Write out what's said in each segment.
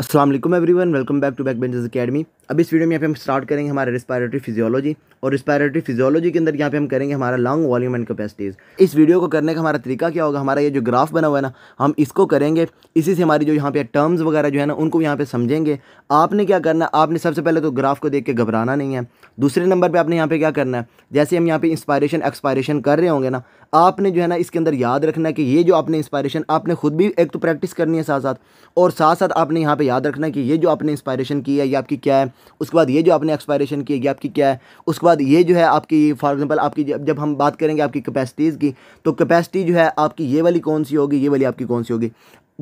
Aslam everyone welcome back to Back Benchers Academy अब इस video में यहाँ पे हम स्टार्ट करेंगे हमारा रिस्पायरेटरी फिजियोलॉजी और रिस्पायरेटरी फिजियोलॉजी के अंदर यहाँ पे हम करेंगे हमारा लंग वॉल्यूम एंड कैपेसिटीज़ इस वीडियो को करने का हमारा तरीका क्या होगा हमारा ये जो ग्राफ बना हुआ है ना हम इसको करेंगे इसी से हमारी जो यहाँ पे टर्म्स वगैरह जो है ना उनको यहाँ पे समझेंगे आपने क्या करना है आपने सबसे पहले तो ग्राफ को देख के घबराना नहीं है दूसरे नंबर पर आपने यहाँ पर क्या करना है जैसे हम यहाँ पर इंस्पायरेशन एक्सपायरेशन कर रहे होंगे ना आपने जो है ना इसके अंदर याद रखना है कि ये जो आपने इंस्पायरेशन आपने खुद भी एक तो प्रैक्टिस करनी है साथ साथ और साथ साथ आपने यहाँ पर याद रखना है कि ये जो आपने इंस्पायरेशन की है ये आपकी क्या है उसके बाद ये जो आपने एक्सपायरेशन की है आपकी क्या है उसके बाद ये जो है आपकी फॉर एग्जांपल आपकी जब हम बात करेंगे आपकी कैपेसिटीज़ की तो कैपेसिटी जो है आपकी ये वाली कौन सी होगी ये वाली आपकी कौन सी होगी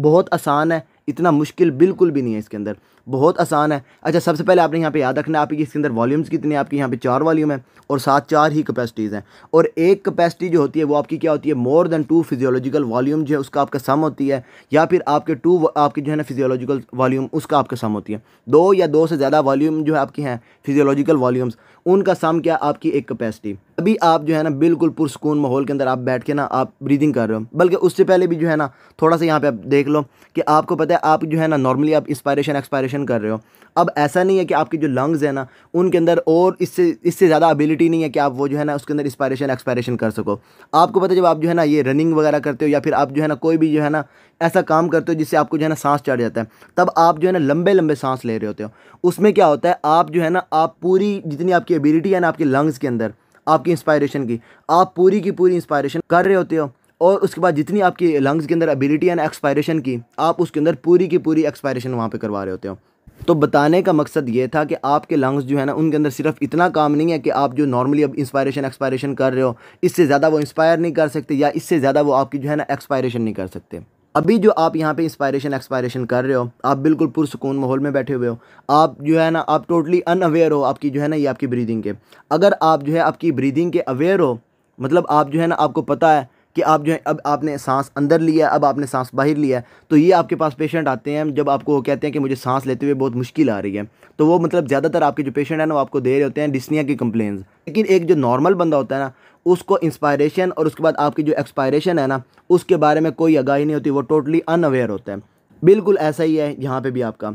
बहुत आसान है इतना मुश्किल बिल्कुल भी नहीं है इसके अंदर बहुत आसान है अच्छा सबसे पहले आपने यहाँ पे याद रखना आपकी इसके अंदर वॉल्यूम्स कितने आपकी यहाँ पे चार वॉल्यूम है और साथ चार ही कैपेसिटीज़ हैं और एक कैपेसिटी जो होती है वो आपकी क्या होती है more than two physiological volume जो है उसका आपका सम होती है या फिर आपके टू आपकी जो है ना फिजियोलॉजिकल वॉल्यूम उसका आपका सम होती है दो या दो से ज़्यादा वॉल्यूम जो है आपकी हैं फिजियोलॉजिकल वॉल्यूम्स उनका सम क्या आपकी एक कैपेसिटी अभी आप जो है ना बिल्कुल पुरसकून माहौल के अंदर आप बैठ के ना आप ब्रीदिंग कर रहे हो बल्कि उससे पहले भी जो है ना थोड़ा सा यहाँ पे आप देख लो कि आपको पता है आप जो है ना नॉर्मली आप इंस्पायरेशन एक्सपायरेशन कंसंट्रेशन कर रहे हो अब ऐसा नहीं है कि आपके जो लंग्स हैं ना उनके अंदर और इससे इससे ज़्यादा एबिलिटी नहीं है कि आप वो जो है ना उसके अंदर इंस्पायरेशन एक्सपायरेशन कर सको आपको पता है जब आप जो है ना ये रनिंग वगैरह करते हो या फिर आप जो है ना कोई भी जो है ना ऐसा काम करते हो जिससे आपको जो है ना सांस चढ़ जाता है तब आप जो है ना लंबे लंबे सांस ले रहे होते हो उसमें क्या होता है आप जो है ना आप पूरी जितनी आपकी एबिलिटी है ना आपके लंग्स के अंदर आपकी इंस्पायरेशन की आप पूरी की पूरी इंस्पायरेशन कर रहे होते हो और उसके बाद जितनी आपकी लंग्स के अंदर एबिलिटी एंड एक्सपायरेशन की आप उसके अंदर पूरी की पूरी एक्सपायरेशन वहाँ पर करवा रहे होते हो तो बताने का मकसद ये था कि आपके लंग्स जो है ना उनके अंदर सिर्फ इतना काम नहीं है कि आप जो नॉर्मली अब इंस्पायरेशन एक्सपायरेशन कर रहे हो इससे ज़्यादा वो इंस्पायर नहीं कर सकते या इससे ज़्यादा वो आपकी जो है ना एक्सपायरेशन नहीं कर सकते अभी जो आप यहाँ पे इंस्पायरेशन एक्सपायरेशन कर रहे हो आप बिल्कुल पुरसकून माहौल में बैठे हुए हो आप जो है ना आप टोटली अनअवेयर हो आपकी जो है ना ये आपकी ब्रीदिंग के अगर आप जो है आपकी ब्रीदिंग के अवेयर हो मतलब आप जो है ना आपको पता है कि आप जो है अब आपने सांस अंदर लिया अब आपने सांस बाहर लिया तो ये आपके पास पेशेंट आते हैं जब आपको वो कहते हैं कि मुझे सांस लेते हुए बहुत मुश्किल आ रही है तो वो मतलब ज़्यादातर आपके जो पेशेंट है ना वो आपको दे रहे होते हैं डिस्निया की कंप्लेन लेकिन एक जो नॉर्मल बंदा होता है ना उसको इंस्पायरेशन और उसके बाद आपकी जो एक्सपायरेशन है ना उसके बारे में कोई आगाही नहीं होती वो टोटली अनअवेयर होता है बिल्कुल ऐसा ही है यहाँ पर भी आपका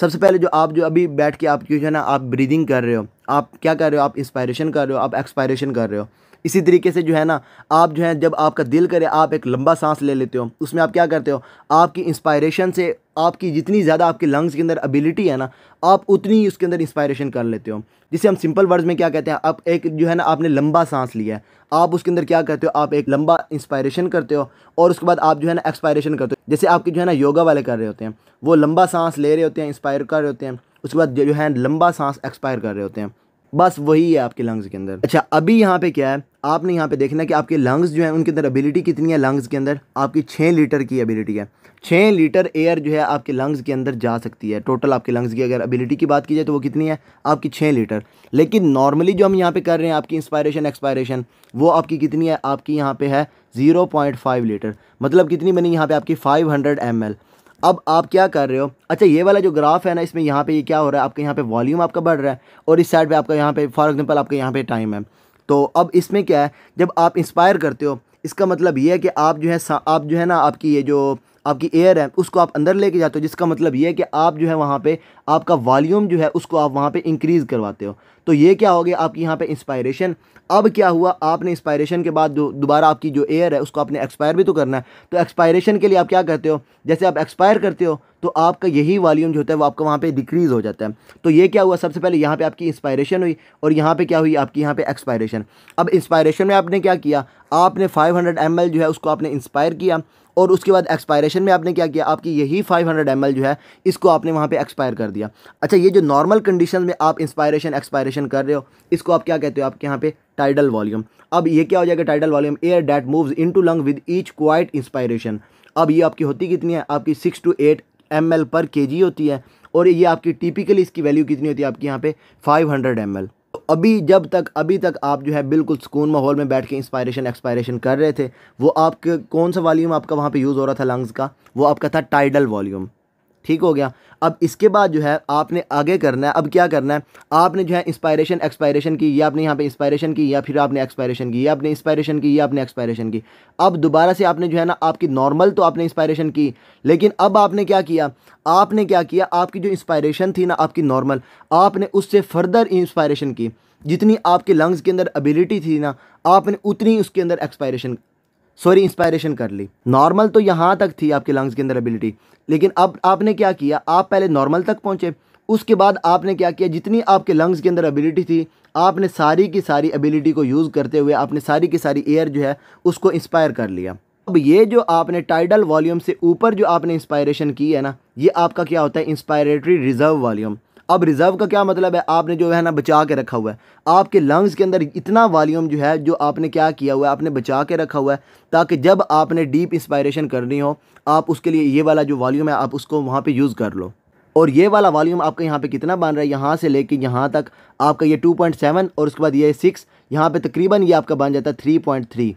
सबसे पहले जो आप जो अभी बैठ के आप जो है ना आप ब्रीदिंग कर रहे हो आप क्या कर रहे हो आप इंस्पायरेशन कर रहे हो आप एक्सपायरेशन कर रहे हो इसी तरीके से जो है ना आप जो है जब आपका दिल करे आप एक लंबा सांस ले लेते हो उसमें आप क्या करते हो आपकी इंस्पायरेशन से आपकी जितनी ज़्यादा आपके लंग्स के अंदर एबिलिटी है ना आप उतनी ही उसके अंदर इंस्पायरेशन कर लेते हो जिसे हम सिंपल वर्ड्स में क्या कहते हैं आप एक जो है ना आपने लंबा सांस लिया है आप उसके अंदर क्या करते हो आप एक लंबा इंस्पायरेशन करते हो और उसके बाद आप जो है ना एक्सपायरेशन करते हो जैसे आपके जो है ना योगा वाले कर रहे होते हैं वो लंबा सांस ले रहे होते हैं इंस्पायर कर रहे होते हैं उसके बाद जो है लंबा सांस एक्सपायर कर रहे होते हैं बस वही है आपके लंग्स के अंदर अच्छा अभी यहाँ पे क्या है आपने यहाँ पे देखना कि आपके लंग्स जो है उनके अंदर एबिलिटी कितनी है लंग्स के अंदर आपकी छः लीटर की एबिलिटी है छः लीटर एयर जो है आपके लंग्स के अंदर जा सकती है टोटल आपके लंग्स की अगर एबिलिटी की बात की जाए तो वो कितनी है आपकी छः लीटर लेकिन नॉर्मली जो हम यहाँ पे कर रहे हैं आपकी इंस्पायरेशन एक्सपायरेशन वो आपकी कितनी है आपकी यहाँ पे है ज़ीरो पॉइंट फाइव लीटर मतलब कितनी बनी यहाँ पे आपकी फाइव हंड्रेड एम एल अब आप क्या कर रहे हो अच्छा ये वाला जो ग्राफ है ना इसमें यहाँ पे ये क्या हो रहा है आपके यहाँ पे वॉल्यूम आपका बढ़ रहा है और इस साइड पे आपका यहाँ पे फॉर एग्जांपल आपके यहाँ पे टाइम है तो अब इसमें क्या है जब आप इंस्पायर करते हो इसका मतलब ये है कि आप जो है आप जो है ना आपकी ये जो आपकी एयर है उसको आप अंदर लेके जाते हो जिसका मतलब ये है कि आप जो है वहाँ पर आपका वॉल्यूम जो है उसको आप वहाँ पे इंक्रीज़ करवाते हो तो ये क्या हो गया आपकी यहाँ पे इंस्पायरेशन अब क्या हुआ आपने इंस्पायरेशन के बाद जो दोबारा आपकी जो एयर है उसको आपने एक्सपायर भी तो करना है तो एक्सपायरेशन के लिए आप क्या करते हो जैसे आप एक्सपायर करते हो तो आपका यही वॉल्यूम जो होता है वो आपका वहाँ पे डिक्रीज़ हो जाता है तो ये क्या हुआ सबसे पहले यहाँ पे आपकी इंस्पायरेशन हुई और यहाँ पे क्या हुई आपकी यहाँ पे एक्सपायरेशन अब इंस्पायरेशन में आपने क्या किया आपने 500 हंड्रेड जो है उसको आपने इंस्पायर किया और उसके बाद एक्सपायरेशन में आपने क्या किया आपकी यही फाइव हंड्रेड जो है इसको आपने वहाँ पर एक्सपायर कर दिया दिया अच्छा ये जो नॉर्मल कंडीशन में आप इंस्पायरेशन एक्सपायरेशन कर रहे हो इसको आप क्या कहते हो आपके यहाँ पे टाइडल वॉल्यूम अब ये क्या हो जाएगा tidal volume air that moves into lung with each quiet inspiration अब ये आपकी होती कितनी है आपकी सिक्स टू एट एम पर के होती है और ये आपकी टिपिकली इसकी वैल्यू कितनी होती है आपकी यहाँ पे फाइव हंड्रेड तो अभी जब तक अभी तक आप जो है बिल्कुल सुकून माहौल में बैठ के इंस्पायरेशन एक्सपायरेशन कर रहे थे वो आपके कौन सा वॉल्यूम आपका वहाँ पे यूज़ हो रहा था लंग्स का वो आपका था टाइडल वॉल्यूम ठीक हो गया अब इसके बाद जो है आपने आगे करना है अब क्या करना है आपने जो है इंस्पायरेशन एक्सपायरेशन की या आपने यहाँ पे इंस्पायरेशन की या फिर आपने एक्सपायरेशन की या आपने इंस्पायरेशन की या आपने एक्सपायरेशन की अब दोबारा से आपने जो है ना आपकी नॉर्मल तो आपने इंस्पायरेशन की लेकिन अब आपने क्या किया आपने क्या किया आपकी जो इंस्पायरेशन थी ना आपकी नॉर्मल आपने उससे फर्दर इंस्पायरेशन की जितनी आपके लंग्स के अंदर एबिलिटी थी ना आपने उतनी उसके अंदर एक्सपायरेशन सॉरी इंस्पायरेशन कर ली नॉर्मल तो यहाँ तक थी आपके लंग्स के अंदर एबिलिटी लेकिन अब आपने क्या किया आप पहले नॉर्मल तक पहुँचे उसके बाद आपने क्या किया जितनी आपके लंग्स के अंदर एबिलिटी थी आपने सारी की सारी एबिलिटी को यूज़ करते हुए आपने सारी की सारी एयर जो है उसको इंस्पायर कर लिया अब ये जो आपने टाइडल वॉल्यूम से ऊपर जो आपने इंस्पायरेशन की है ना ये आपका क्या होता है इंस्पायरेटरी रिजर्व वॉल्यूम अब रिज़र्व का क्या मतलब है आपने जो है ना बचा के रखा हुआ है आपके लंग्स के अंदर इतना वॉल्यूम जो है जो आपने क्या किया हुआ है आपने बचा के रखा हुआ है ताकि जब आपने डीप इंस्पायरेशन करनी हो आप उसके लिए ये वाला जो वॉल्यूम है आप उसको वहाँ पर यूज़ कर लो और ये वाला वॉल्यूम आपका यहाँ पे कितना बन रहा है यहाँ से लेके यहाँ तक आपका ये 2.7 और उसके बाद ये 6 यहाँ पे तकरीबन ये आपका बन जाता है 3.3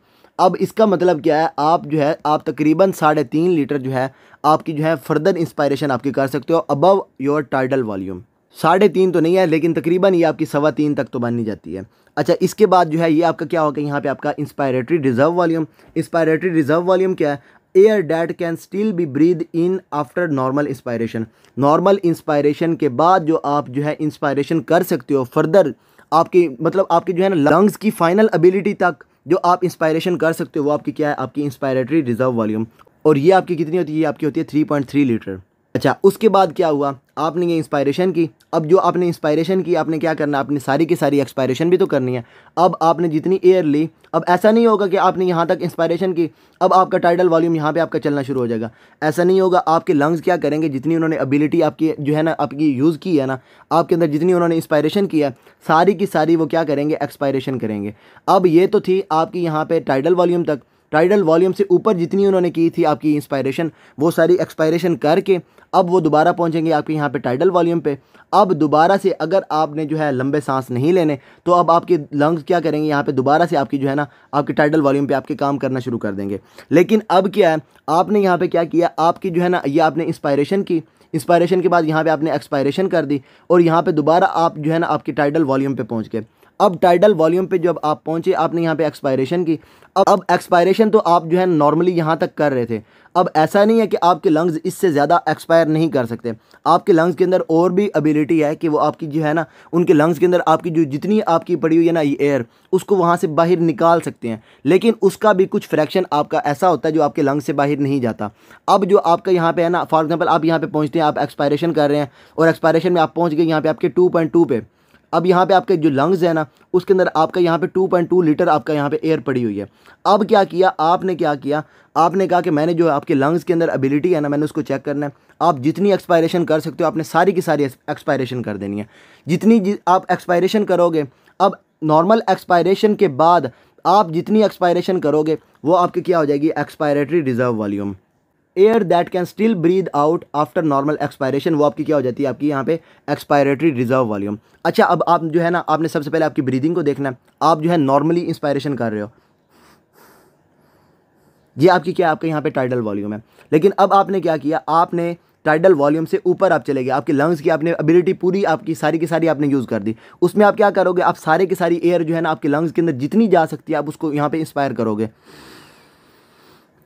अब इसका मतलब क्या है आप जो है आप तकरीबन साढ़े तीन लीटर जो है आपकी जो है फर्दर इंस्पायरेशन आपकी कर सकते हो अबव योर टाइडल वॉल्यूम साढ़े तीन तो नहीं है लेकिन तकरीबन ये आपकी सवा तीन तक तो मानी जाती है अच्छा इसके बाद जो है ये आपका क्या होगा यहाँ पे आपका inspiratory reserve volume inspiratory reserve volume क्या है air that can still be breathe in after normal inspiration normal inspiration के बाद जो आप जो है इंस्पायरेशन कर सकते हो फर्दर आपकी मतलब आपकी जो है ना लंग्स की फाइनल अबिलिटी तक जो आप इंस्पायरेशन कर सकते हो वो आपकी क्या है आपकी इंस्पायरेटरी रिजर्व वॉल्यूम और ये आपकी कितनी होती है ये आपकी होती है थ्री पॉइंट थ्री लीटर अच्छा उसके बाद क्या हुआ आपने ये इंस्पायरेशन की अब जो आपने इंस्पायरेशन की आपने क्या करना आपने सारी की सारी एक्सपायरेशन भी तो करनी है अब आपने जितनी एयर ली अब ऐसा नहीं होगा कि आपने यहाँ तक इंस्पायरेशन की अब आपका टाइटल वॉल्यूम यहाँ पे आपका चलना शुरू हो जाएगा ऐसा नहीं होगा आपके लंग्स क्या करेंगे जितनी उन्होंने एबिलिटी आपकी जो है ना आपकी यूज़ की है ना आपके अंदर जितनी उन्होंने इंस्पायरेशन की है सारी की सारी वो क्या करेंगे एक्सपायरेशन करेंगे अब ये तो थी आपकी यहाँ पर टाइडल वॉल्यूम तक टाइडल वॉल्यूम से ऊपर जितनी उन्होंने की थी आपकी इंस्पायरेशन वो सारी एक्सपायरेशन करके अब वो दोबारा पहुंचेंगे आपके यहाँ पे टाइडल वॉल्यूम पे अब दोबारा से अगर आपने जो है लंबे सांस नहीं लेने तो अब आपके लंग्स क्या करेंगे यहाँ पे दोबारा से आपकी जो है ना आपके टाइडल वॉल्यूम पे आपके काम करना शुरू कर देंगे लेकिन अब क्या है आपने यहाँ पे क्या किया आपकी जो है ना ये आपने इंस्पायरेशन की इंस्पायरेशन के बाद यहाँ पर आपने एक्सपायरेशन कर दी और यहाँ पर दोबारा आप जो है ना आपके टाइडल वॉल्यूम पर पहुँच गए अब टाइडल वॉल्यूम पे जब आप पहुंचे आपने यहाँ पे एक्सपायरेशन की अब अब एक्सपायरेशन तो आप जो है नॉर्मली यहाँ तक कर रहे थे अब ऐसा नहीं है कि आपके लंग्स इससे ज़्यादा एक्सपायर नहीं कर सकते आपके लंग्स के अंदर और भी एबिलिटी है कि वो आपकी जो है ना उनके लंग्स के अंदर आपकी जो जितनी आपकी पड़ी हुई है ना ये एयर उसको वहाँ से बाहर निकाल सकते हैं लेकिन उसका भी कुछ फ्रैक्शन आपका ऐसा होता है जो आपके लंग्स से बाहर नहीं जाता अब जो आपका यहाँ पे है ना फॉर एग्जाम्पल आप यहाँ पर पहुँचते हैं आप एक्सपायरेशन कर रहे हैं और एक्सपायरेशन में आप पहुँच गए यहाँ पे आपके टू पॉइंट टू पे अब यहाँ पे आपके जो लंग्स है ना उसके अंदर आपका यहाँ पे 2.2 लीटर आपका यहाँ पे एयर पड़ी हुई है अब क्या किया आपने क्या किया आपने कहा कि मैंने जो आपके लंग्स के अंदर एबिलिटी है ना मैंने उसको चेक करना है आप जितनी एक्सपायरेशन कर सकते हो आपने सारी की सारी एक्सपायरेशन कर देनी है जितनी जि, आप एक्सपायरेशन करोगे अब नॉर्मल एक्सपायरेशन के बाद आप जितनी एक्सपायरेशन करोगे वो आपकी क्या हो जाएगी expiratory reserve volume air that can still breathe out after normal expiration वो आपकी क्या हो जाती है आपकी यहाँ पे एक्सपायरेटरी रिजर्व वॉल्यूम अच्छा अब आप जो है ना आपने सबसे पहले आपकी ब्रीदिंग को देखना है आप जो है नॉर्मली इंस्पायरेशन कर रहे हो ये आपकी क्या आपके यहाँ पे टाइडल वॉल्यूम है लेकिन अब आपने क्या किया आपने टाइडल वॉल्यूम से ऊपर आप चले गए आपके लंग्स की आपने एबिलिटी पूरी आपकी सारी की सारी आपने यूज़ कर दी उसमें आप क्या करोगे आप सारे की सारी एयर जो है ना आपके लंग्स के अंदर जितनी जा सकती है आप उसको यहाँ पे इंस्पायर करोगे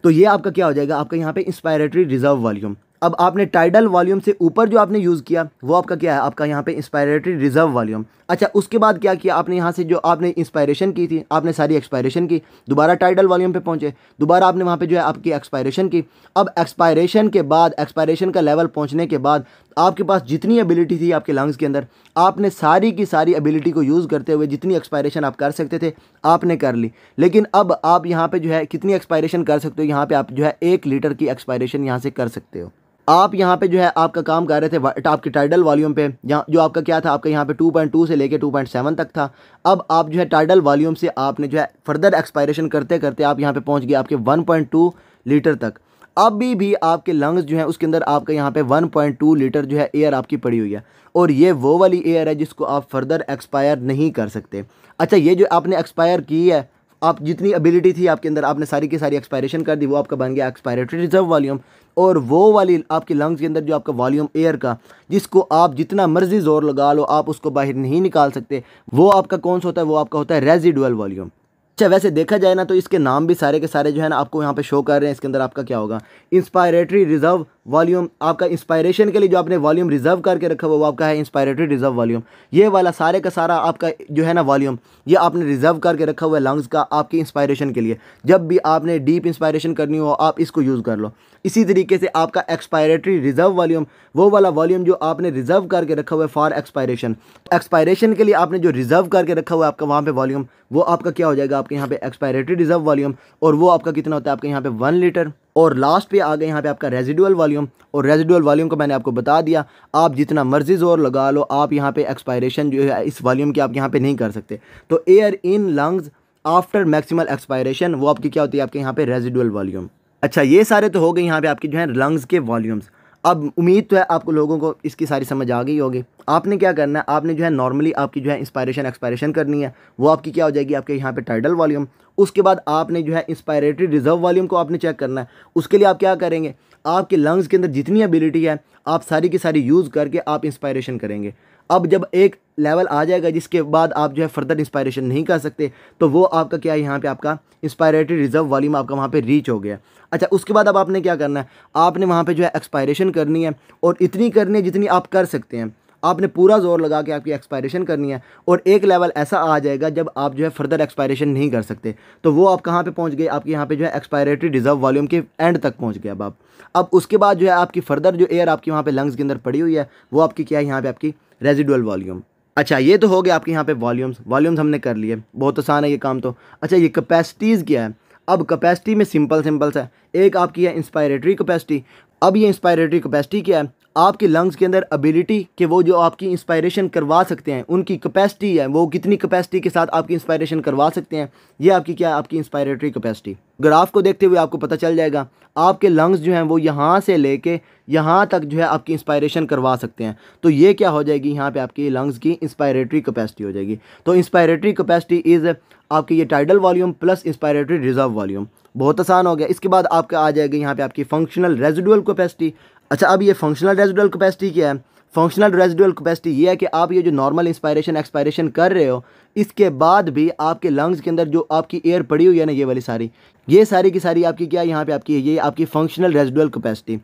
तो ये आपका क्या हो जाएगा आपका यहाँ पे इंस्पायरेटरी रिजर्व वॉल्यूम अब आपने टाइडल वॉल्यूम से ऊपर जो आपने यूज़ किया वो आपका क्या है आपका यहाँ पे इंस्पायरेटरी रिजर्व वॉल्यूम अच्छा उसके बाद क्या किया आपने यहाँ से जो आपने इंस्पायरेशन की थी आपने सारी एक्सपायरेशन की दोबारा टाइडल वॉल्यूम पे पहुँचे दोबारा आपने वहाँ पे जो है आपकी एक्सपायरेशन की अब एक्सपायरेशन के बाद एक्सपायरेशन का लेवल पहुँचने के बाद आपके पास जितनी एबिलिटी थी आपके लंग्स के अंदर आपने सारी की सारी एबिलिटी को यूज़ करते हुए जितनी एक्सपायरेशन आप कर सकते थे आपने कर ली लेकिन अब आप यहाँ पे जो है कितनी एक्सपायरेशन कर सकते हो यहाँ पे आप जो है एक लीटर की एक्सपायरेशन यहाँ से कर सकते हो आप यहाँ पे जो है आपका काम कर रहे थे आपके टाइडल वॉल्यूम पे यहाँ जो आपका क्या था आपका यहाँ पे 2.2 से लेके 2.7 तक था अब आप जो है टाइडल वॉल्यूम से आपने जो है फर्दर एक्सपायरेशन करते करते आप यहाँ पे पहुँच गए आपके 1.2 लीटर तक अभी भी आपके लंग्स जो है उसके अंदर आपका यहाँ पे 1.2 लीटर जो है एयर आपकी पड़ी हुई है और ये वो वाली एयर है जिसको आप फर्दर एक्सपायर नहीं कर सकते अच्छा ये जो आपने एक्सपायर की है आप जितनी एबिलिटी थी आपके अंदर आपने सारी की सारी एक्सपायरेशन कर दी वो आपका बन गया एक्सपायरेटरी रिजर्व वॉल्यूम और वो वाली आपके लंग्स के अंदर जो आपका वॉल्यूम एयर का जिसको आप जितना मर्जी जोर लगा लो आप उसको बाहर नहीं निकाल सकते वो आपका कौन सा होता है वो आपका होता है रेजिडुअल वॉल्यूम अच्छा वैसे देखा जाए ना तो इसके नाम भी सारे के सारे जो है ना आपको यहाँ पे शो कर रहे हैं इसके अंदर आपका क्या होगा इंस्पायरेटरी रिजर्व वॉल्यूम आपका इंस्पायरेशन के लिए जो आपने वॉल्यूम रिजर्व करके रखा हुआ वो आपका है इंस्पायरेटरी रिजर्व वॉल्यूम ये वाला सारे का सारा आपका जो है ना वॉल्यूम ये आपने रिजर्व करके रखा हुआ है लंग्स का आपकी इंस्पायरेशन के लिए जब भी आपने डीप इंस्पायरेशन करनी हो आप इसको यूज़ कर लो इसी तरीके से आपका एक्सपायरेटरी रिजर्व वॉल्यूम वो वाला वॉल्यूम जो आपने रिजर्व करके रखा हुआ है फॉर एक्सपायरेशन एक्सपायरेशन के लिए आपने जो रिजर्व करके रखा हुआ है आपका वहाँ पर वॉल्यूम वो आपका क्या हो जाएगा आपके यहाँ पे एक्सपायरेटरी रिजर्व वॉल्यूम और वो आपका कितना होता है आपके यहाँ पे वन लीटर और लास्ट पे आ गए यहाँ पे आपका रेजिडुअल वॉल्यूम और रेजिडुअल वॉल्यूम को मैंने आपको बता दिया आप जितना मर्जी जोर लगा लो आप यहाँ पे एक्सपायरेशन जो है इस वॉल्यूम की आप यहाँ पे नहीं कर सकते तो air in lungs after maximal expiration वो आपकी क्या होती है आपके यहाँ पे रेजिडुअल वॉल्यूम अच्छा ये सारे तो हो गए यहाँ पे आपके जो है लंग्स के वॉल्यूम्स अब उम्मीद तो है आपको लोगों को इसकी सारी समझ आ गई होगी आपने क्या करना है आपने जो है नॉर्मली आपकी जो है इंस्पायरेशन एक्सपायरेशन करनी है वो आपकी क्या हो जाएगी आपके यहाँ पे टाइटल वॉल्यूम उसके बाद आपने जो है इंस्पायरेटरी रिजर्व वॉल्यूम को आपने चेक करना है उसके लिए आप क्या करेंगे आपके लंग्स के अंदर जितनी एबिलिटी है आप सारी की सारी यूज़ करके आप इंस्पायरेशन करेंगे अब जब एक लेवल आ जाएगा जिसके बाद आप जो है फर्दर इंस्पायरेशन नहीं कर सकते तो वो आपका क्या है यहाँ पे आपका इंस्पायरेटरी रिजर्व वॉल्यूम आपका वहाँ पे रीच हो गया अच्छा उसके बाद अब आपने क्या करना है आपने वहाँ पे जो है एक्सपायरेशन करनी है और इतनी करनी है जितनी आप कर सकते हैं आपने पूरा जोर लगा के आपकी एक्सपायरेशन करनी है और एक लेवल ऐसा आ जाएगा जब आप जो है फर्दर एक्सपायरेशन नहीं कर सकते तो वो आप कहाँ पे पहुँच गए आपके यहाँ पे जो है एक्सपायरेटरी रिजर्व वॉल्यूम के एंड तक पहुँच गए अब आप अब उसके बाद जो है आपकी फर्दर जो एयर आपकी वहाँ पे लंग्स के अंदर पड़ी हुई है वो आपकी क्या है यहाँ पर आपकी रेजिडुअल वॉल्यूम अच्छा ये तो हो गया आपके यहाँ पे वॉल्यूम्स वॉल्यूम्स हमने कर लिए बहुत आसान है ये काम तो अच्छा ये कैपेसिटीज़ क्या है अब कैपेसिटी में सिंपल सिंपल सा एक आपकी है इंस्पायरेटरी कैपेसिटी अब ये इंस्पायरेटरी कैपेसिटी क्या है आपके लंग्स के अंदर एबिलिटी कि वो जो आपकी इंस्पायरेशन करवा सकते हैं उनकी कैपेसिटी है वो कितनी कैपेसिटी के साथ आपकी इंस्पायरेशन करवा सकते हैं ये आपकी क्या है आपकी इंस्पायरेटरी कैपेसिटी ग्राफ को देखते हुए आपको पता चल जाएगा आपके लंग्स जो हैं वो यहाँ से लेके यहाँ तक जो है आपकी इंस्पायरेशन करवा सकते हैं तो ये क्या हो जाएगी यहाँ पे आपकी लंग्स की इंस्पायरेटरी कैपेसिटी हो जाएगी तो इंस्पायरेटरी कैपेसिटी इज़ आपकी ये tidal volume plus inspiratory reserve volume बहुत आसान हो गया इसके बाद आपका आ जाएगी यहाँ पर आपकी फंक्शनल रेजिडुअल कैपेसिटी अच्छा अब ये फंक्शनल रेजिडुअल कैपेसिटी क्या है फंक्शनल रेजिडुअल कैपेसिटी ये है कि आप ये जो नॉर्मल इंस्पायरेशन एक्सपायरेशन कर रहे हो इसके बाद भी आपके लंग्स के अंदर जो आपकी एयर पड़ी हुई है ना ये वाली सारी ये सारी की सारी आपकी क्या यहाँ पे आपकी है ये आपकी फंक्शनल रेजिडुअल कैपेसिटी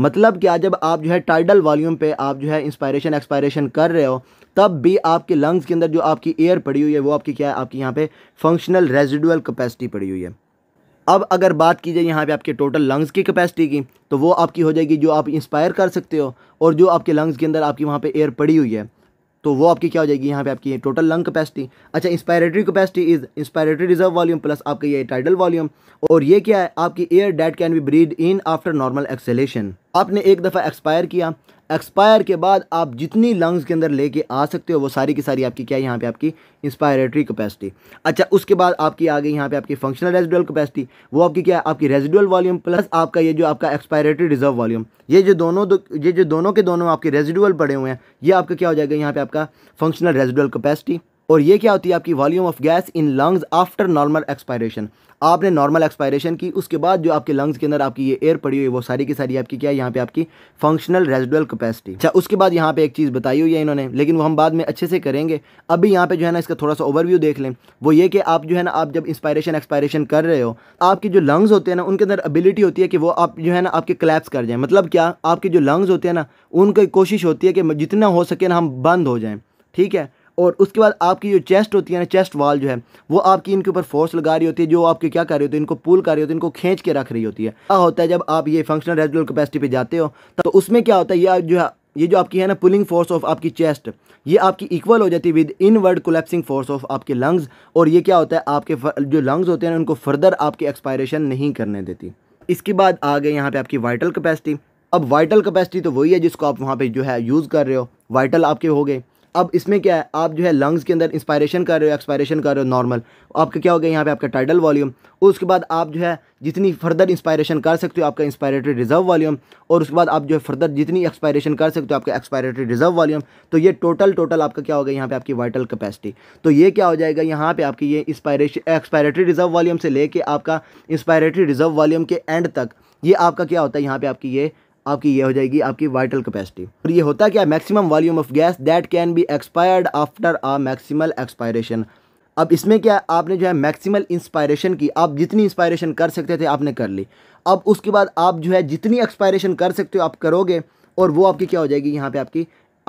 मतलब क्या जब आप जो है टाइडल वॉल्यूम पे आप जो है इंस्पायरेशन एक्सपायरेशन कर रहे हो तब भी आपके लंग्स के अंदर जो आपकी एयर पड़ी हुई है वो आपकी क्या है आपकी यहाँ पर फंक्शनल रेजिडुअल कैपेसिटी पड़ी हुई है अब अगर बात की जाए यहाँ पे आपके टोटल लंग्स की कैपेसिटी की तो वो आपकी हो जाएगी जो आप इंस्पायर कर सकते हो और जो आपके लंग्स के अंदर आपकी वहाँ पे एयर पड़ी हुई है तो वो आपकी क्या हो जाएगी यहाँ पे आपकी टोटल लंग कैपेसिटी अच्छा inspiratory capacity is inspiratory reserve volume plus आपका ये टाइडल वॉल्यूम और ये क्या है आपकी air that can be breathed in after normal exhalation आपने एक दफ़ा एक्सपायर किया एक्सपायर के बाद आप जितनी लंग्स के अंदर लेके आ सकते हो वो सारी की सारी आपकी क्या है यहाँ पे आपकी इंस्पायरेटरी कैपेसिटी अच्छा उसके बाद आपकी आ गई यहाँ पे आपकी फंक्शनल रेजिडुअल कैपेसिटी वो आपकी क्या है आपकी रेजिडुअल वॉल्यूम प्लस आपका ये जो आपका एक्सपायरेटरी रिजर्व वॉल्यूम ये जो दोनों दो, ये जो दोनों के दोनों आपके रेजिडुअल पड़े हुए हैं ये आपका क्या हो जाएगा यहाँ पे आपका फंक्शनल रेजिडुअल कैपेसिटी और ये क्या होती है आपकी volume of gas in lungs after normal expiration आपने नॉर्मल एक्सपायरेशन की उसके बाद जो आपके लंग्स के अंदर आपकी ये एयर पड़ी हुई है वो सारी की सारी आपकी क्या है यहाँ पे आपकी फंक्शनल रेजिडुअल कैपेसिटी अच्छा उसके बाद यहाँ पे एक चीज़ बताई हुई है इन्होंने लेकिन वो हम बाद में अच्छे से करेंगे अभी यहाँ पे जो है ना इसका थोड़ा सा ओवरव्यू देख लें वो ये कि आप जो है ना आप जब इंस्पायरेशन एक्सपायरेशन कर रहे हो आपके जो लंग्स होते हैं ना उनके अंदर एबिलिटी होती है कि वो आप जो है ना आपके क्लैप्स कर जाएँ मतलब क्या आपके जो लंग्स होते हैं ना उनकी कोशिश होती है कि जितना हो सके ना हम बंद हो जाएँ ठीक है और उसके बाद आपकी जो चेस्ट होती है ना चेस्ट वाल जो है वो आपकी इनके ऊपर फोर्स लगा रही होती है जो आपके क्या कर रही होती है इनको पुल कर रही होती है इनको खींच के रख रही होती है क्या होता है जब आप ये फंक्शनल रेजुलर कैपेसिटी पर जाते हो तो उसमें क्या होता है ये जो है ये जो आपकी है ना पुलिंग फोर्स ऑफ आपकी चेस्ट ये आपकी इक्वल हो जाती है with inward collapsing force of आपके लंग्स और ये क्या होता है आपके जो लंग्स होते हैं उनको फर्दर आपकी एक्सपायरेशन नहीं करने देती इसके बाद आ गए यहाँ पे आपकी वाइटल कैपेसिटी अब वाइटल कैपेसिटी तो वही है जिसको आप वहाँ पे जो है यूज़ कर रहे हो वाइटल आपके हो गए अब इसमें क्या है आप जो है लंग्स के अंदर इंस्पायरेशन कर रहे हो एक्सपायरेशन कर रहे हो नॉर्मल तो आपका क्या हो गया यहाँ पे आपका टाइडल वॉल्यूम उसके बाद आप जो है जितनी फर्दर इंस्पायरेशन कर सकते हो आपका इंस्पायरेटरी रिजर्व वॉल्यूम और उसके बाद आप जो है फर्दर जितनी एक्सपायरेशन कर सकते हो आपका एक्सपायरेटरी रिजर्व वॉल्यूम तो ये टोटल टोटल आपका क्या हो गया यहाँ पर आपकी वाइटल कपैसिटी तो ये क्या हो जाएगा यहाँ पे आपकी ये इंस्पायरेशन एक्सपायरेटरी रिजर्व वॉल्यूम से लेके आपका इंस्पायरेटरी रिजर्व वॉल्यूम के एंड तक ये आपका क्या होता है यहाँ पे आपकी ये आपकी ये हो जाएगी आपकी वाइटल कैपेसिटी और ये होता क्या maximum volume of gas that can be expired after a maximal expiration अब इसमें क्या आपने जो है मैक्सिमल इंस्पायरेशन की आप जितनी इंस्पायरेशन कर सकते थे आपने कर ली अब उसके बाद आप जो है जितनी एक्सपायरेशन कर सकते हो आप करोगे और वो आपकी क्या हो जाएगी यहाँ पे आपकी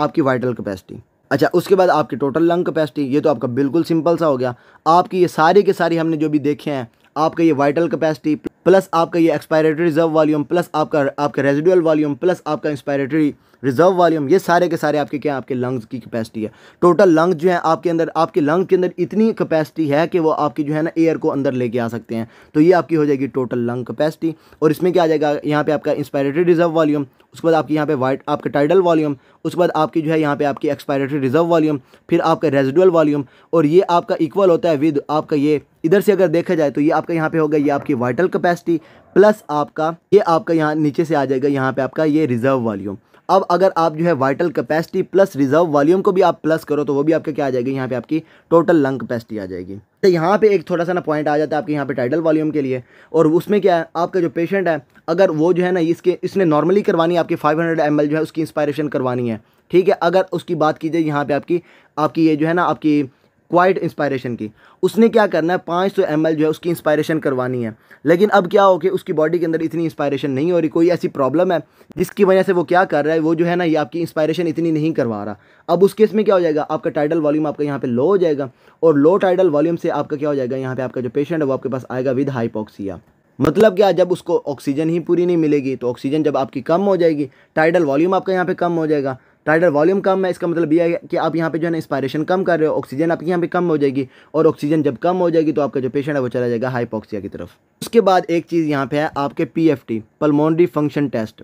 आपकी वाइटल कैपेसिटी अच्छा उसके बाद आपकी टोटल लंग कैपेसिटी ये तो आपका बिल्कुल सिंपल सा हो गया आपकी ये सारी के सारी हमने जो भी देखे हैं आपका ये वाइटल कैपेसिटी प्लस आपका ये एक्सपायरेटरी रिजर्व वॉल्यूम प्लस आपका आपका रेजिडुअल वॉल्यूम प्लस आपका एक्सपायरेटरी रिजर्व वॉल्यूम ये सारे के सारे आपके क्या आपके लंग्स की कैपेसिटी है टोटल लंग्स जो है आपके अंदर आपके लंग्स के अंदर इतनी कैपेसिटी है कि वो आपकी जो है ना एयर को अंदर लेके आ सकते हैं तो ये आपकी हो जाएगी टोटल लंग कैपेसिटी और इसमें क्या आ जाएगा यहाँ पे आपका इंस्पायरेटरी रिजर्व वॉल्यूम उसके बाद आपकी यहाँ पे वाइट आपके टाइडल वॉल्यूम उसके बाद आपकी जो है यहाँ पे आपकी एक्सपायरेटरी रिजर्व वॉल्यूम फिर आपका रेजिडुअल वॉल्यूम और ये आपका इक्वल होता है विद आपका ये इधर से अगर देखा जाए तो ये आपका यहाँ पे होगा ये आपकी वाइटल कैपेसिटी प्लस आपका ये आपका यहाँ नीचे से आ जाएगा यहाँ पे आपका ये रिजर्व वॉल्यूम अब अगर आप जो है vital capacity plus reserve volume को भी आप प्लस करो तो वो भी आपका क्या आ जाएगी यहाँ पे आपकी टोटल लंग कैपेसिटी आ जाएगी तो यहाँ पे एक थोड़ा सा ना पॉइंट आ जाता है आपके यहाँ पे टाइडल वॉल्यूम के लिए और उसमें क्या है आपका जो पेशेंट है अगर वो जो है ना इसके इसने नॉर्मली करवानी है आपकी 500 हंड्रेड जो है उसकी इंस्पायरेशन करवानी है ठीक है अगर उसकी बात की जाए यहाँ पर आपकी आपकी ये जो है ना आपकी क्वाइट इंस्पायरेशन की उसने क्या करना है पाँच सौ एम जो है उसकी इंस्पायरेशन करवानी है लेकिन अब क्या हो कि उसकी बॉडी के अंदर इतनी इंस्पायरेशन नहीं हो रही कोई ऐसी प्रॉब्लम है जिसकी वजह से वो क्या कर रहा है वो जो है ना ये आपकी इंस्पायरेशन इतनी नहीं करवा रहा अब उस केस में क्या हो जाएगा आपका टाइडल वॉल्यूम आपका यहाँ पे लो हो जाएगा और लो टाइडल वॉल्यूम से आपका क्या हो जाएगा यहाँ पर आपका जो पेशेंट है वो आपके पास आएगा विद हाइपोक्सिया मतलब क्या जब उसको ऑक्सीजन ही पूरी नहीं मिलेगी तो ऑक्सीजन जब आपकी कम हो जाएगी टाइडल वॉल्यूम आपका यहाँ पे कम हो जाएगा राइडर वॉल्यूम कम है इसका मतलब यह है कि आप यहाँ पे जो है ना इंस्पायरेशन कम कर रहे हो ऑक्सीजन आपके यहाँ पे कम हो जाएगी और ऑक्सीजन जब कम हो जाएगी तो आपका जो पेशेंट है वो चला जाएगा हाइपोक्सिया की तरफ उसके बाद एक चीज़ यहाँ पे है आपके P F T pulmonary function test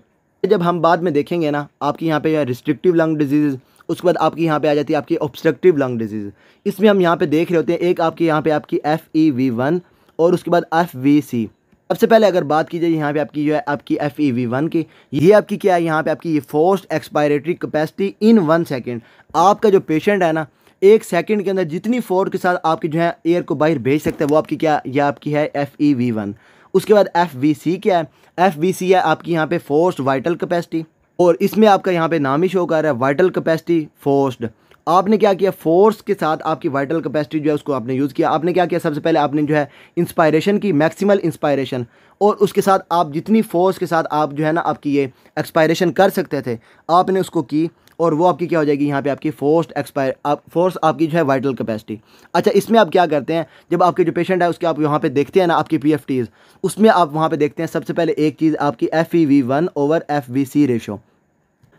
जब हम बाद में देखेंगे ना आपकी यहाँ पे रिस्ट्रिक्टिव लंग डिजीज़ उसके बाद आपकी यहाँ पे आ जाती है आपकी ऑब्स्ट्रक्टिव लंग डिजीज़ इसमें हम यहाँ पे देख रहे होते हैं एक आपके यहाँ पे आपकी एफ़ ई वी वन और उसके बाद एफ़ वी सी सबसे पहले अगर बात की जाए यहाँ पे आपकी जो है आपकी एफ ई वी वन की ये आपकी क्या है यहाँ पे आपकी ये forced expiratory capacity in one second आपका जो पेशेंट है ना एक सेकेंड के अंदर जितनी फोर्स के साथ आपकी जो है एयर को बाहर भेज सकते हैं वो आपकी क्या यह आपकी है एफ ई वी वन उसके बाद एफ वी सी क्या है एफ वी सी है आपकी यहाँ पे फोर्स्ड वाइटल कैपेसिटी और इसमें आपका यहाँ पे नाम ही शो कर रहा है वाइटल कैपेसिटी फोर्स्ड आपने क्या किया फोर्स के साथ आपकी वाइटल कैपेसिटी जो है उसको आपने यूज़ किया आपने क्या किया सबसे पहले आपने जो है इंस्पायरेशन की मैक्सिमल इंस्पायरेशन और उसके साथ आप जितनी फोर्स के साथ आप जो है ना आपकी ये एक्सपायरेशन कर सकते थे आपने उसको की और वो आपकी क्या हो जाएगी यहाँ पे आपकी फोर्स एक्सपायर आप फोर्स आपकी जो है वाइटल कैपेसिटी अच्छा इसमें आप क्या करते हैं जब आपके जो पेशेंट है उसके आप यहाँ पे देखते हैं ना आपकी पी उसमें आप वहाँ पे देखते हैं सबसे पहले एक चीज़ आपकी F E V one over F V C ratio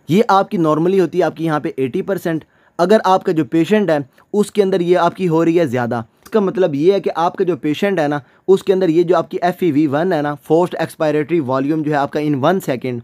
ये आपकी नॉर्मली होती है आपकी यहाँ पे एटी परसेंट अगर आपका जो पेशेंट है उसके अंदर ये आपकी हो रही है ज़्यादा इसका मतलब ये है कि आपका जो पेशेंट है ना उसके अंदर ये जो आपकी एफ ई वी वन है ना फोर्स्ट एक्सपायरेटरी वॉल्यूम जो है आपका इन वन सेकेंड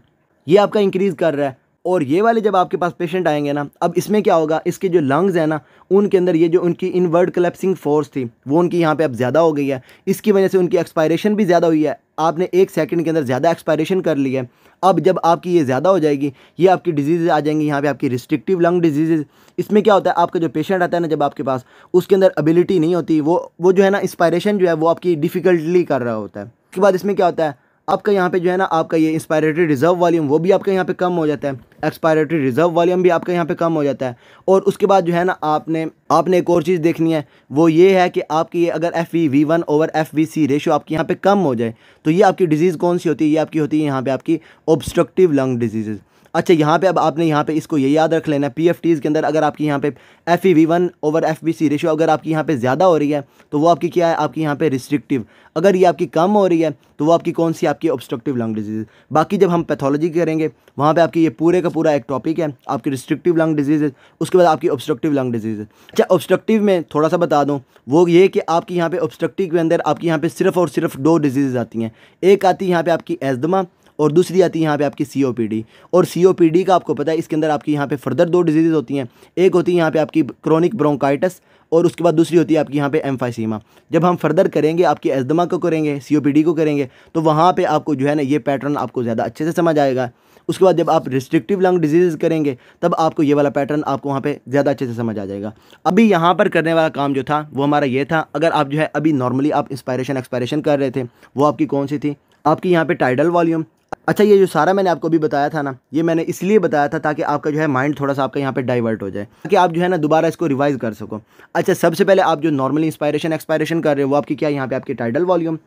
ये आपका इंक्रीज़ कर रहा है और ये वाले जब आपके पास पेशेंट आएंगे ना अब इसमें क्या होगा इसके जो लंग्स हैं ना उनके अंदर ये जो उनकी इनवर्ड कलेप्सिंग फोर्स थी वो उनकी यहाँ पे अब ज़्यादा हो गई है इसकी वजह से उनकी एक्सपायरेशन भी ज़्यादा हुई है आपने एक सेकंड के अंदर ज़्यादा एक्सपायरेशन कर ली है अब जब आपकी ये ज़्यादा हो जाएगी ये आपकी डिजीज़ आ जाएंगी यहाँ पे आपकी रिस्ट्रिक्टिव लंग डिजीज़ इसमें क्या होता है आपका जो पेशेंट आता है ना जब आपके पास उसके अंदर एबिलिटी नहीं होती वो वो जो है ना इंस्पायरेशन जो है वो आपकी डिफ़िकल्टली कर रहा होता है उसके बाद इसमें क्या होता है आपका यहाँ पे जो है ना आपका ये इंस्पायरेटरी रिजर्व वॉल्यूम वो भी आपके यहाँ पे कम हो जाता है एक्सपायरेटरी रिजर्व वॉल्यूम भी आपके यहाँ पे कम हो जाता है और उसके बाद जो है ना आपने आपने एक और चीज़ देखनी है वो ये है कि आपकी ये अगर F V V one over F V C ratio आपके यहाँ पे कम हो जाए तो ये आपकी डिजीज़ कौन सी होती है ये आपकी होती है यहाँ पर आपकी ऑब्स्ट्रक्टिव लंग डिजीज़ अच्छा यहाँ पे अब आपने यहाँ पे इसको ये याद रख लेना है पी एफ टीज़ के अंदर अगर आपकी यहाँ पे F E V one over F V C ratio अगर आपकी यहाँ पे ज़्यादा हो रही है तो वो आपकी क्या है आपकी यहाँ पे रिस्ट्रिक्टिव अगर ये आपकी कम हो रही है तो वो आपकी कौन सी आपकी ऑब्स्ट्रक्टिव लंग डिजीज़ बाकी जब हम पैथोलॉजी करेंगे वहाँ पर आपकी ये पूरे का पूरा एक टॉपिक है आपकी रिस्ट्रिक्टिव लंग डिजीज़ उसके बाद आपकी ऑब्स्ट्रक्टिव लंग डिजीज़ अच्छा ऑब्स्ट्रक्टिव में थोड़ा सा बता दूँ वो ये कि आपकी यहाँ पे ऑब्स्ट्रक्टिव के अंदर आपकी यहाँ पे सिर्फ और सिर्फ दो डिजीज़ आती हैं एक आती है यहाँ पे आपकी एजमा और दूसरी आती है यहाँ पे आपकी सी और सी का आपको पता है इसके अंदर आपकी यहाँ पे फर्दर दो डिजीज़ होती हैं एक होती है यहाँ पे आपकी क्रॉनिक ब्रोंकाइटस और उसके बाद दूसरी होती है आपकी यहाँ पे एम्फाइसीमा जब हम फर्दर करेंगे आपकी एजमा को करेंगे सी को करेंगे तो वहाँ पर आपको जो है ना ये पैटर्न आपको ज़्यादा अच्छे से समझ आएगा उसके बाद जब आप रिस्ट्रिक्टिव लंग डिजीज़ करेंगे तब आपको ये वाला पैटर्न आपको वहाँ पे ज़्यादा अच्छे से समझ आ जाएगा अभी यहाँ पर करने वाला काम जो था वो हमारा ये था अगर आप जो है अभी नॉर्मली आप इंस्पायरेशन एक्सपायरेशन कर रहे थे वो आपकी कौन सी थी आपकी यहाँ पे टाइडल वॉल्यूम अच्छा ये जो सारा मैंने आपको भी बताया था ना ये मैंने इसलिए बताया था ताकि आपका जो है माइंड थोड़ा सा आपका यहाँ पे डाइवर्ट हो जाए ताकि आप जो है ना दोबारा इसको रिवाइज कर सको अच्छा सबसे पहले आप जो नॉर्मल इंस्पायरेशन एक्सपायरेशन कर रहे हो वो आपकी क्या यहाँ पे आपकी टाइटल वॉल्यूम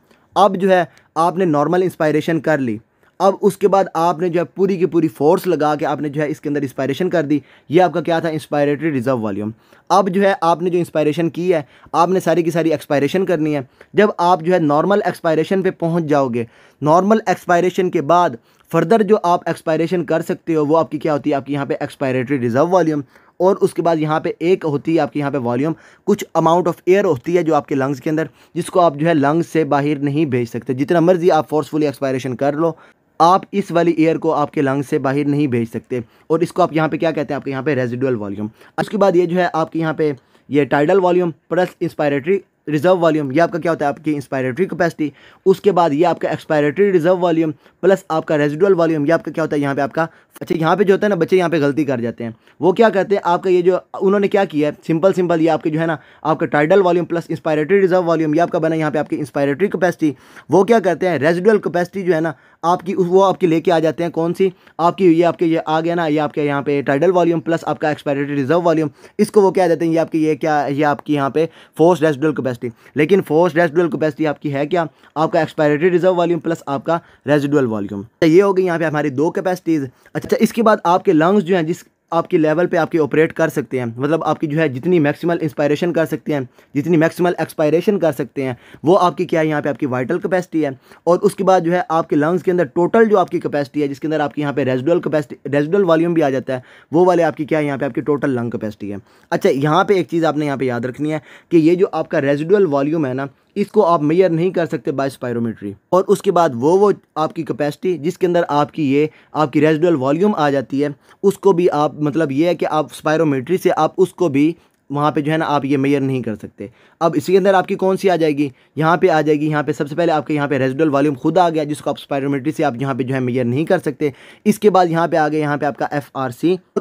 अब जो है आपने नॉर्मल इंस्पायरेशन कर ली अब उसके बाद आपने जो है पूरी की पूरी फोर्स लगा के आपने जो है इसके अंदर इंस्पायरेशन कर दी ये आपका क्या था इंस्पायरेटरी रिजर्व वॉल्यूम अब जो है आपने जो इंस्पायरेशन की है आपने सारी की सारी एक्सपायरेशन करनी है जब आप जो है नॉर्मल एक्सपायरेशन पे पहुंच जाओगे नॉर्मल एक्सपायरेशन के बाद फर्दर जो आप एक्सपायरेशन कर सकते हो वो आपकी क्या होती है आपकी यहाँ पर एक्सपायरेटरी रिजर्व वॉल्यूम और उसके बाद यहाँ पे एक होती है आपके यहाँ पे वॉल्यूम कुछ अमाउंट ऑफ एयर होती है जो आपके लंग्स के अंदर जिसको आप जो है लंग्स से बाहर नहीं भेज सकते जितना मर्जी आप फोर्सफुली एक्सपायरेशन कर लो आप इस वाली एयर को आपके लंग्स से बाहर नहीं भेज सकते और इसको आप यहाँ पर क्या कहते हैं आपके यहाँ पे रेजिडुअल वॉल्यूम उसके बाद ये जो है आपके यहाँ पे ये tidal volume plus inspiratory reserve volume ये आपका क्या होता है आपकी इंस्पायरेटरी कैपेसिटी उसके बाद ये आपका एक्सपायरेटरी रिजर्व वॉल्यूम प्लस आपका रेजिडुअल वॉल्यूम ये आपका क्या होता है यहाँ पे आपका अच्छा यहाँ पे जो होता है ना बच्चे यहाँ पे गलती कर जाते हैं वो क्या करते हैं आपका ये जो उन्होंने क्या किया है सिंपल सिंपल ये आपके जो है ना आपका tidal volume plus inspiratory reserve volume ये आपका बना यहाँ पे आपकी इंस्पायरेटरी कैपेसिटी वो क्या करते हैं रेजिडुअल कैपेसिटी जो है ना आपकी उस वो आपकी लेके आ जाते हैं कौन सी आपकी ये आपके ये आ गया ना ये आपके यहाँ पे टाइडल वॉल्यूम प्लस आपका एक्सपायरेटरी रिजर्व वॉल्यूम इसको वो क्या देते हैं ये आपकी ये क्या ये आपकी यहाँ पे फोर्स रेस्टुअल कैपेसिटी लेकिन फोर्स रेस्टुअल कैपेसिटी आपकी है क्या आपका एक्सपायरेटरी रिजर्व वॉल्यूम प्लस आपका रेजिडुअल वॉल्यूम ये हो गई यहाँ पे हमारी दो कैपेसिटीज़ अच्छा इसके बाद आपके लंग्स जो हैं जिस आपकी लेवल पे आपके ऑपरेट कर सकते हैं मतलब आपकी जो है जितनी मैक्सिमल इंस्पायरेशन कर सकते हैं जितनी मैक्सिमल एक्सपायरेशन कर सकते हैं वो आपकी क्या है यहाँ पे आपकी वाइटल कैपेसिटी है और उसके बाद जो है आपके लंग्स के अंदर टोटल जो आपकी कैपेसिटी है जिसके अंदर आपकी यहाँ पे रेजिडुअल कपैसिटी रेजिडुअल वॉल्यूम भी आ जाता है वो वाले आपकी क्या है यहाँ पे आपकी टोटल लंग कपैसिटी है अच्छा यहाँ पर एक चीज़ आपने यहाँ पर याद रखनी है कि ये जो आपका रेजिडुअल वॉल्यूम है ना इसको आप मैयर नहीं कर सकते बाय स्पायरोमेट्री और उसके बाद वो वो आपकी कैपेसिटी जिसके अंदर आपकी ये आपकी रेजिडुअल वॉल्यूम आ जाती है उसको भी आप मतलब ये है कि आप स्पायरोमेट्री से आप उसको भी वहाँ पे जो है ना आप ये मेयर नहीं कर सकते अब इसी के अंदर आपकी कौन सी आ जाएगी यहाँ पे आ जाएगी यहाँ पे सबसे पहले आपके यहाँ पे रेजिडल वॉल्यूम खुद आ गया जिसको आप स्पायरोमेट्री से आप यहाँ पे जो है मेयर नहीं कर सकते इसके बाद यहाँ पे आ गए यहाँ पे आपका एफ और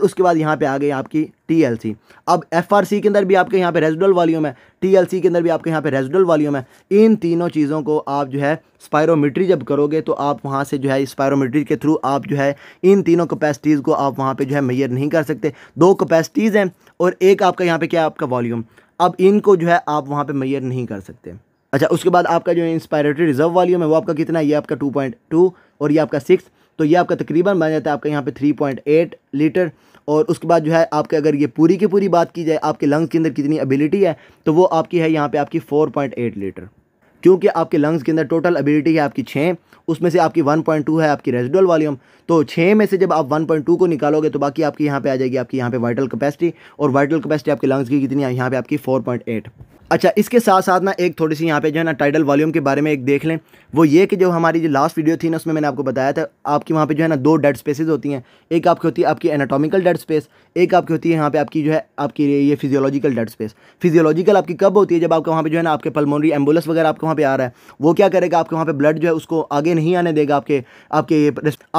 उसके बाद यहाँ पे आ गए आपकी टी अब एफ के अंदर भी आपके यहाँ पे रेजिडल वॉल्यूम है टी के अंदर भी आपके यहाँ पे रेजिडल वॉल्यूम है इन तीनों चीज़ों को आप जो है स्पायरोमीट्री जब करोगे तो आप वहाँ से जो है स्पायरोमीट्री के थ्रू आप जो है इन तीनों कैपेसिटीज़ को आप वहाँ पे जो है मैयर नहीं कर सकते दो कैपेसिटीज़ हैं और एक आपका यहाँ पर क्या है आपका वॉल्यूम अब इनको जो है आप वहाँ पर मैयर नहीं कर सकते अच्छा उसके बाद आपका जो इंस्पायरेटरी रिजर्व वॉल्यूम है वो आपका कितना है ये आपका टू पॉइंट टू और ये आपका सिक्स तो ये आपका तकरीबन बन जाता है आपका यहाँ पे थ्री पॉइंट एट लीटर और उसके बाद जो है आपके अगर ये पूरी की पूरी बात की जाए आपके लंग्स के अंदर कितनी एबिलिटी है तो वो आपकी है यहाँ पे आपकी 4.8 लीटर क्योंकि आपके लंग्स के अंदर टोटल एबिलिटी है आपकी छः उसमें से आपकी 1.2 है आपकी रेजिडुअल वॉल्यूम तो छः में से जब आप 1.2 को निकालोगे तो बाकी आपकी यहाँ पे आ जाएगी आपकी यहाँ पे वाइटल कैपेसिटी और वाइटल कैपेसिटी आपके लंग्स की कितनी है यहाँ पे आपकी 4.8 अच्छा इसके साथ साथ ना एक थोड़ी सी यहाँ पे जो है ना टाइटल वॉल्यूम के बारे में एक देख लें वो ये कि जो हमारी जो लास्ट वीडियो थी ना उसमें मैंने आपको बताया था आपकी वहाँ पे जो है ना दो डेड स्पेसेस होती हैं एक आपकी होती है आपकी एनाटॉमिकल डेड स्पेस एक आपकी होती है यहाँ पे आपकी जो है आपकी ये फिजियोलॉजिकल डेड स्पेस फिजियोलॉजिकल आपकी कब होती है जब आपके वहाँ पर जो है ना आपके पलमोनरी एम्बुलेंस वगैरह आपके वहाँ पर आ रहा है वो क्या करेगा आपके वहाँ पर ब्लड जो है उसको आगे नहीं आने देगा आपके आपके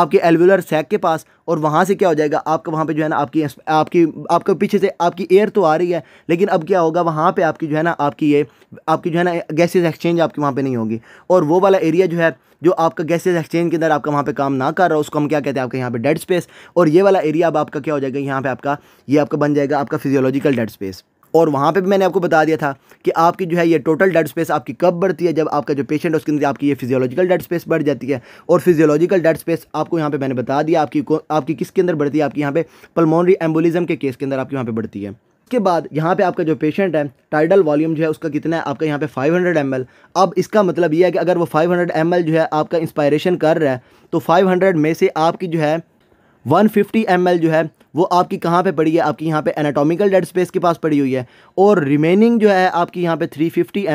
आपके एलवुलर सैक के पास और वहाँ से क्या हो जाएगा आपका वहाँ पे जो है ना आपकी आपकी आपके पीछे से आपकी एयर तो आ रही है लेकिन अब क्या होगा वहाँ पे आपकी जो है ना आपकी ये आपकी जो है ना गैसेज एक्सचेंज आपकी वहाँ पे नहीं होगी और वो वाला एरिया जो है जो आपका गैसेज एक्सचेंज के अंदर आपका वहाँ पे काम ना कर रहा उसको हम क्या कहते हैं आपके यहाँ पे डेड स्पेस और ये वाला एरिया अब आपका क्या हो जाएगा यहाँ पे आपका ये आपका बन जाएगा आपका फिजियोलॉजिकल डेड स्पेस और वहाँ पे भी मैंने आपको बता दिया था कि आपकी जो है ये टोटल डेड स्पेस आपकी कब बढ़ती है जब आपका जो पेशेंट है उसके अंदर आपकी ये फिजियोलॉजिकल डेड स्पेस बढ़ जाती है और फिजियोलॉजिकल डेड स्पेस आपको यहाँ पर मैंने बता दिया आपकी आपकी किसके अंदर बढ़ती है आपकी यहाँ पे पलमोनरी एम्बोलिज्म के केस के अंदर आपकी यहाँ पर बढ़ती है उसके बाद यहाँ पे आपका जो पेशेंट है टाइडल वॉल्यूम जो है उसका कितना है आपका यहाँ पे 500 हंड्रेड अब इसका मतलब ये है कि अगर वो 500 हंड्रेड जो है आपका इंस्पायरेशन कर रहा है तो 500 में से आपकी जो है वन फिफ्टी जो है वो आपकी कहाँ पे पड़ी है आपकी यहाँ पे एनाटॉमिकल डेड स्पेस के पास पड़ी हुई है और रिमेनिंग जो है आपकी यहाँ पे 350 फिफ्टी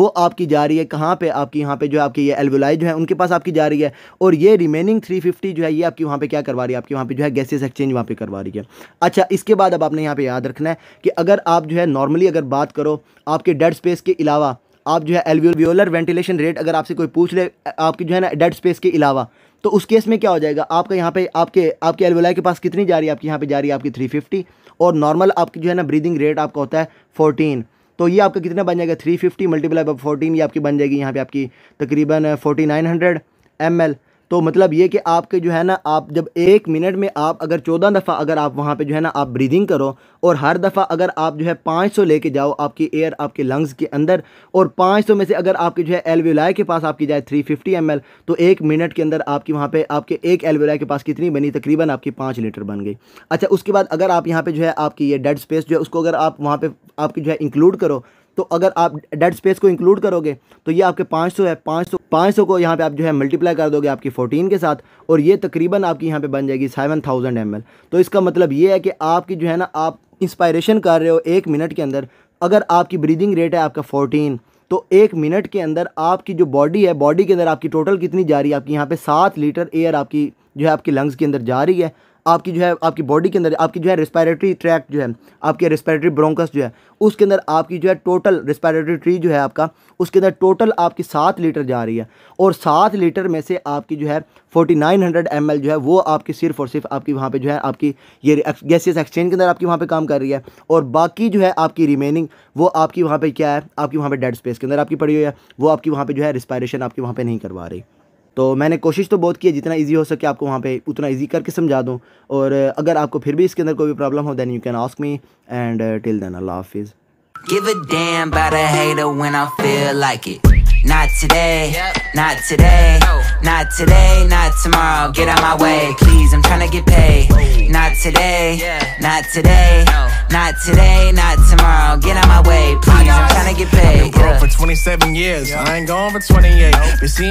वो आपकी जा रही है कहाँ पे आपकी यहाँ पे जो है आपकी ये एल्वोलाई जो है उनके पास आपकी जा रही है और ये रिमेनिंग 350 जो है ये आपकी वहाँ पे क्या करवा रही है आपकी वहाँ पे जो है गैसेस एक्सचेंज वहाँ पे करवा रही है अच्छा इसके बाद अब आपने यहाँ पर याद रखना है कि अगर आप जो है नॉर्मली अगर बात करो आपके डेड स्पेस के अलावा आप जो है एल्वियोलर वेंटिलेशन रेट अगर आपसे कोई पूछ ले आपकी जो है ना डेड स्पेस के अलावा तो उस केस में क्या हो जाएगा आपका यहाँ पे आपके आपके एलवेलाई के पास कितनी जा रही है आपकी यहाँ पे जा रही है आपकी 350 और नॉर्मल आपकी जो है ना ब्रीदिंग रेट आपका होता है 14 तो ये आपका कितना बन जाएगा 350 फिफ्टी मल्टीप्लाई बाई फोर्टीन ये आपकी बन जाएगी यहाँ पे आपकी तकरीबन forty nine hundred M L तो मतलब ये कि आपके जो है ना आप जब एक मिनट में आप अगर चौदह दफ़ा अगर आप वहाँ पे जो है ना आप ब्रीदिंग करो और हर दफ़ा अगर आप जो है पाँच सौ लेके जाओ आपकी एयर आपके लंग्स के अंदर और पाँच सौ में से अगर आपके जो है एलवीलाई के पास आपकी जाए थ्री फिफ्टी एम एल तो एक मिनट के अंदर आपकी वहाँ पर आपके एक एलवीलाई के पास कितनी बनी तकरीबन आपकी पाँच लीटर बन गई अच्छा उसके बाद अगर आप यहाँ पर जो है आपकी ये डेड स्पेस जो है उसको अगर आप वहाँ पर आपकी जो है इंक्लूड करो तो अगर आप डेड स्पेस को इंक्लूड करोगे तो ये आपके 500 है 500 500 को यहाँ पे आप जो है मल्टीप्लाई कर दोगे आपकी 14 के साथ और ये तकरीबन आपकी यहाँ पे बन जाएगी 7000 थाउजेंड तो इसका मतलब ये है कि आपकी जो है ना आप इंस्पायरेशन कर रहे हो एक मिनट के अंदर अगर आपकी ब्रीदिंग रेट है आपका फोर्टीन तो एक मिनट के अंदर आपकी जो बॉडी है बॉडी के अंदर आपकी टोटल कितनी जा रही है आपकी यहाँ पे सात लीटर एयर आपकी जो है आपकी लंग्स के अंदर जा रही है आपकी जो है आपकी बॉडी के अंदर आपकी जो है रिस्पायरेटरी ट्रैक जो है आपके रिस्पायरेटरी ब्रोंकस जो है उसके अंदर आपकी जो है टोटल रिस्पायरेटरी ट्री जो है आपका उसके अंदर टोटल आपकी सात लीटर जा रही है और सात लीटर में से आपकी जो है forty nine hundred M L जो है वो आपकी सिर्फ और सिर्फ आपकी वहाँ पे जो है आपकी ये गैसियस एक्सचेंज के अंदर आपकी वहाँ पे काम कर रही है और बाकी जो है आपकी रिमेनिंग वो आपकी वहाँ पर क्या है आपकी वहाँ पर डेड स्पेस के अंदर आपकी पड़ी हुई है वो आपकी वहाँ पर जो है रिस्पायरेशन आपकी वहाँ पर नहीं करवा रही तो मैंने कोशिश तो बहुत की है जितना ईजी हो सके आपको वहाँ पे उतना ईजी करके समझा दूँ और अगर आपको फिर भी इसके अंदर कोई भी प्रॉब्लम हो then you can ask me and till then अल्लाह हाफिज़ Give a damn about a hater when I feel like it. Not today, yep. not today, no. not today, not tomorrow. Get out my way, please. I'm trying to get paid. Whoa. Not today, yeah. not today, no. not today, not tomorrow. Get out my way, please. I'm trying to get paid. I've been broke yeah. for 27 years. Yeah. I ain't gone for 28. Nope.